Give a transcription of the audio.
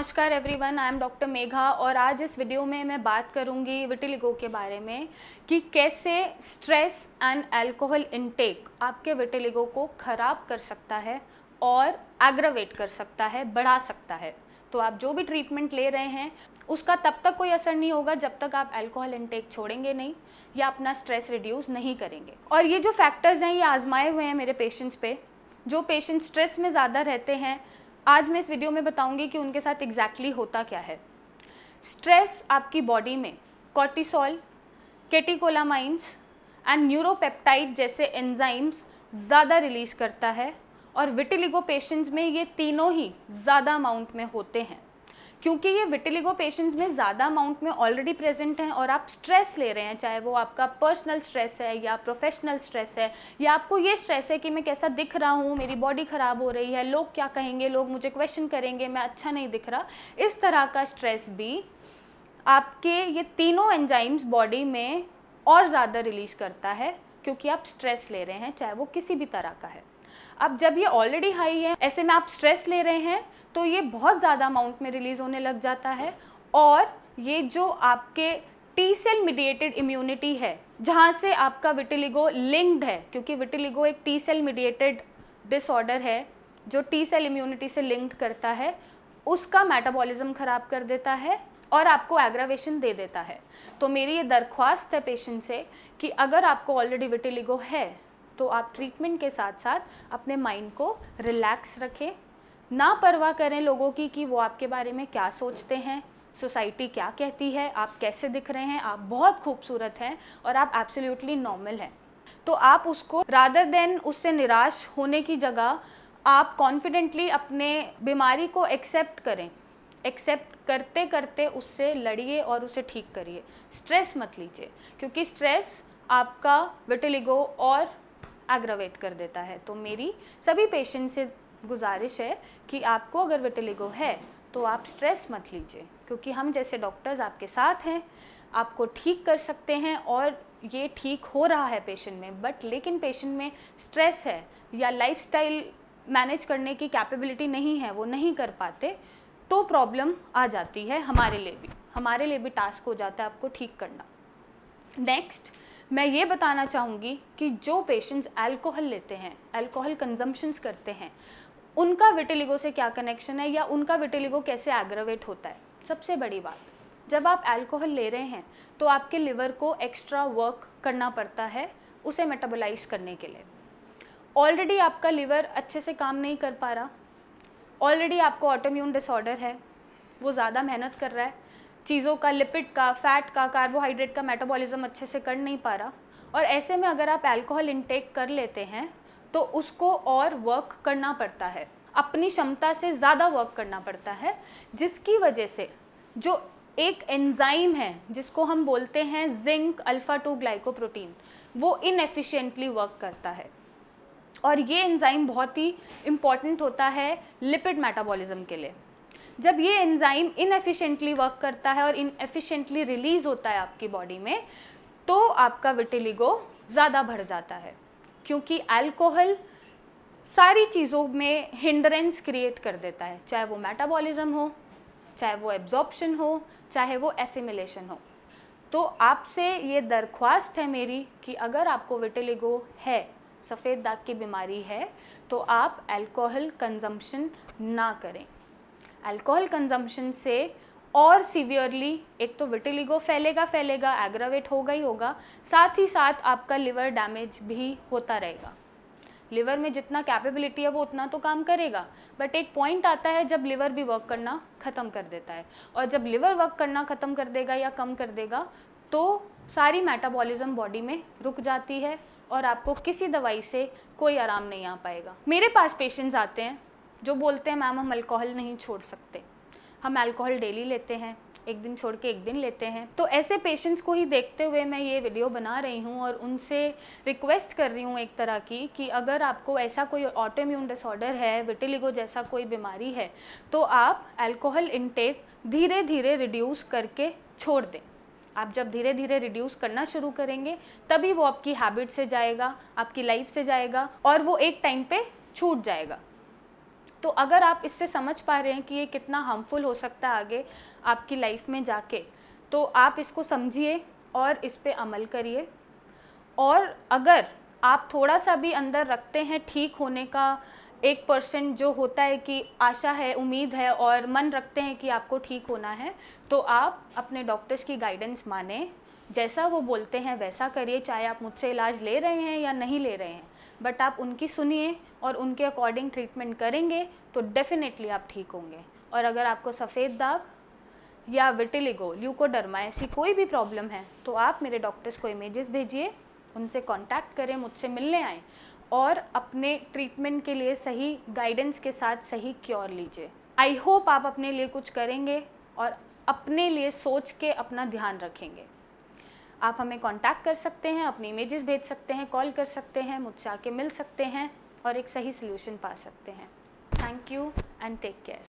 नमस्कार everyone I am doctor Megha और आज इस वीडियो में मैं बात करूंगी विटिलिगो के बारे में कि कैसे स्ट्रेस एंड अल्कोहल इनटेक आपके विटिलिगो को ख़राब कर सकता है और एग्रावेट कर सकता है बढ़ा सकता है तो आप जो भी ट्रीटमेंट ले रहे हैं उसका तब तक कोई असर नहीं होगा जब तक आप अल्कोहल इंटेक छोड़ेंगे नहीं या अपना स्ट्रेस रिड्यूस नहीं करेंगे और ये जो फैक्टर्स हैं ये आजमाए हुए हैं मेरे पेशेंट्स पे जो पेशेंट स्ट्रेस में ज़्यादा रहते हैं आज मैं इस वीडियो में बताऊंगी कि उनके साथ एग्जैक्टली exactly होता क्या है स्ट्रेस आपकी बॉडी में कॉर्टिसोल केटिकोलामाइंस एंड न्यूरोपेप्टाइड जैसे एंजाइम्स ज़्यादा रिलीज करता है और विटिलिगो पेशेंट्स में ये तीनों ही ज़्यादा अमाउंट में होते हैं क्योंकि ये विटिलिगो पेशेंट्स में ज़्यादा अमाउंट में ऑलरेडी प्रेजेंट हैं और आप स्ट्रेस ले रहे हैं चाहे वो आपका पर्सनल स्ट्रेस है या प्रोफेशनल स्ट्रेस है या आपको ये स्ट्रेस है कि मैं कैसा दिख रहा हूँ मेरी बॉडी ख़राब हो रही है लोग क्या कहेंगे लोग मुझे क्वेश्चन करेंगे मैं अच्छा नहीं दिख रहा इस तरह का स्ट्रेस भी आपके ये तीनों एंजाइम्स बॉडी में और ज़्यादा रिलीज करता है क्योंकि आप स्ट्रेस ले रहे हैं चाहे वो किसी भी तरह का है अब जब ये ऑलरेडी हाई है ऐसे में आप स्ट्रेस ले रहे हैं तो ये बहुत ज़्यादा अमाउंट में रिलीज़ होने लग जाता है और ये जो आपके टी सेल मीडिएटेड इम्यूनिटी है जहाँ से आपका विटिलिगो लिंक्ड है क्योंकि विटिलिगो एक टी सेल मीडिएटेड डिसऑर्डर है जो टी सेल इम्यूनिटी से लिंक्ड करता है उसका मेटाबॉलिज्म ख़राब कर देता है और आपको एग्रावेशन दे देता है तो मेरी ये दरख्वास्त है पेशेंट से कि अगर आपको ऑलरेडी विटिलिगो है तो आप ट्रीटमेंट के साथ साथ अपने माइंड को रिलैक्स रखें ना परवाह करें लोगों की कि वो आपके बारे में क्या सोचते हैं सोसाइटी क्या कहती है आप कैसे दिख रहे हैं आप बहुत खूबसूरत हैं और आप एब्सोल्युटली नॉर्मल हैं तो आप उसको रादर देन उससे निराश होने की जगह आप कॉन्फिडेंटली अपने बीमारी को एक्सेप्ट करें एक्सेप्ट करते करते उससे लड़िए और उसे ठीक करिए स्ट्रेस मत लीजिए क्योंकि स्ट्रेस आपका विटिलिगो और एग्रावेट कर देता है तो मेरी सभी पेशेंट से गुजारिश है कि आपको अगर विटिलिगो है तो आप स्ट्रेस मत लीजिए क्योंकि हम जैसे डॉक्टर्स आपके साथ हैं आपको ठीक कर सकते हैं और ये ठीक हो रहा है पेशेंट में बट लेकिन पेशेंट में स्ट्रेस है या लाइफस्टाइल मैनेज करने की कैपेबिलिटी नहीं है वो नहीं कर पाते तो प्रॉब्लम आ जाती है हमारे लिए भी हमारे लिए भी टास्क हो जाता है आपको ठीक करना नेक्स्ट मैं ये बताना चाहूँगी कि जो पेशेंट्स अल्कोहल लेते हैं अल्कोहल कंजम्पन्स करते हैं उनका विटिलिगो से क्या कनेक्शन है या उनका विटिलिगो कैसे एग्रवेट होता है सबसे बड़ी बात जब आप अल्कोहल ले रहे हैं तो आपके लिवर को एक्स्ट्रा वर्क करना पड़ता है उसे मेटाबोलाइज करने के लिए ऑलरेडी आपका लिवर अच्छे से काम नहीं कर पा रहा ऑलरेडी आपको ऑटोम्यून डिसऑर्डर है वो ज़्यादा मेहनत कर रहा है चीज़ों का लिपिड का फैट का कार्बोहाइड्रेट का मेटाबॉलिज्म अच्छे से कर नहीं पा रहा और ऐसे में अगर आप अल्कोहल इनटेक कर लेते हैं तो उसको और वर्क करना पड़ता है अपनी क्षमता से ज़्यादा वर्क करना पड़ता है जिसकी वजह से जो एक एंजाइम है जिसको हम बोलते हैं जिंक अल्फ़ा टू ग्लाइकोप्रोटीन वो इनएफिशिएंटली वर्क करता है और ये एंजाइम बहुत ही इम्पॉर्टेंट होता है लिपिड मेटाबॉलिज्म के लिए जब ये एंजाइम इनएफिशिएंटली वर्क करता है और इनएफिशिएंटली रिलीज़ होता है आपकी बॉडी में तो आपका विटिलिगो ज़्यादा बढ़ जाता है क्योंकि अल्कोहल सारी चीज़ों में हिंड्रेंस क्रिएट कर देता है चाहे वो मेटाबॉलिज्म हो चाहे वो एब्जॉर्प्शन हो चाहे वो एसिमिलेशन हो तो आपसे ये दरख्वास्त है मेरी कि अगर आपको विटेलिगो है सफ़ेद दाग की बीमारी है तो आप अल्कोहल कंजम्पशन ना करें अल्कोहल कंजम्पशन से और सीवियरली एक तो विटिलिगो फैलेगा फैलेगा एग्रावेट होगा ही होगा साथ ही साथ आपका लिवर डैमेज भी होता रहेगा लिवर में जितना कैपेबिलिटी है वो उतना तो काम करेगा बट एक पॉइंट आता है जब लिवर भी वर्क करना ख़त्म कर देता है और जब लिवर वर्क करना ख़त्म कर देगा या कम कर देगा तो सारी मेटाबॉलिज्म बॉडी में रुक जाती है और आपको किसी दवाई से कोई आराम नहीं आ पाएगा मेरे पास पेशेंट्स आते हैं जो बोलते हैं मैम हम अल्कोहल नहीं छोड़ सकते हम अल्कोहल डेली लेते हैं एक दिन छोड़ के एक दिन लेते हैं तो ऐसे पेशेंट्स को ही देखते हुए मैं ये वीडियो बना रही हूँ और उनसे रिक्वेस्ट कर रही हूँ एक तरह की कि अगर आपको ऐसा कोई ऑटो इम्यून डिसऑर्डर है विटिलिगो जैसा कोई बीमारी है तो आप अल्कोहल इनटेक धीरे धीरे रिड्यूस करके छोड़ दें आप जब धीरे धीरे रिड्यूस करना शुरू करेंगे तभी वो आपकी हैबिट से जाएगा आपकी लाइफ से जाएगा और वो एक टाइम पे छूट जाएगा तो अगर आप इससे समझ पा रहे हैं कि ये कितना हार्मफुल हो सकता है आगे आपकी लाइफ में जाके तो आप इसको समझिए और इस पर अमल करिए और अगर आप थोड़ा सा भी अंदर रखते हैं ठीक होने का एक परसेंट जो होता है कि आशा है उम्मीद है और मन रखते हैं कि आपको ठीक होना है तो आप अपने डॉक्टर्स की गाइडेंस माने जैसा वो बोलते हैं वैसा करिए चाहे आप मुझसे इलाज ले रहे हैं या नहीं ले रहे हैं बट आप उनकी सुनिए और उनके अकॉर्डिंग ट्रीटमेंट करेंगे तो डेफ़िनेटली आप ठीक होंगे और अगर आपको सफ़ेद दाग या विटिलिगो ल्यूकोडर्मा ऐसी कोई भी प्रॉब्लम है तो आप मेरे डॉक्टर्स को इमेजेस भेजिए उनसे कांटेक्ट करें मुझसे मिलने आएँ और अपने ट्रीटमेंट के लिए सही गाइडेंस के साथ सही क्योर लीजिए आई होप आप अपने लिए कुछ करेंगे और अपने लिए सोच के अपना ध्यान रखेंगे आप हमें कॉन्टैक्ट कर सकते हैं अपनी इमेजेस भेज सकते हैं कॉल कर सकते हैं मुझसे आके मिल सकते हैं और एक सही सोल्यूशन पा सकते हैं thank you and take care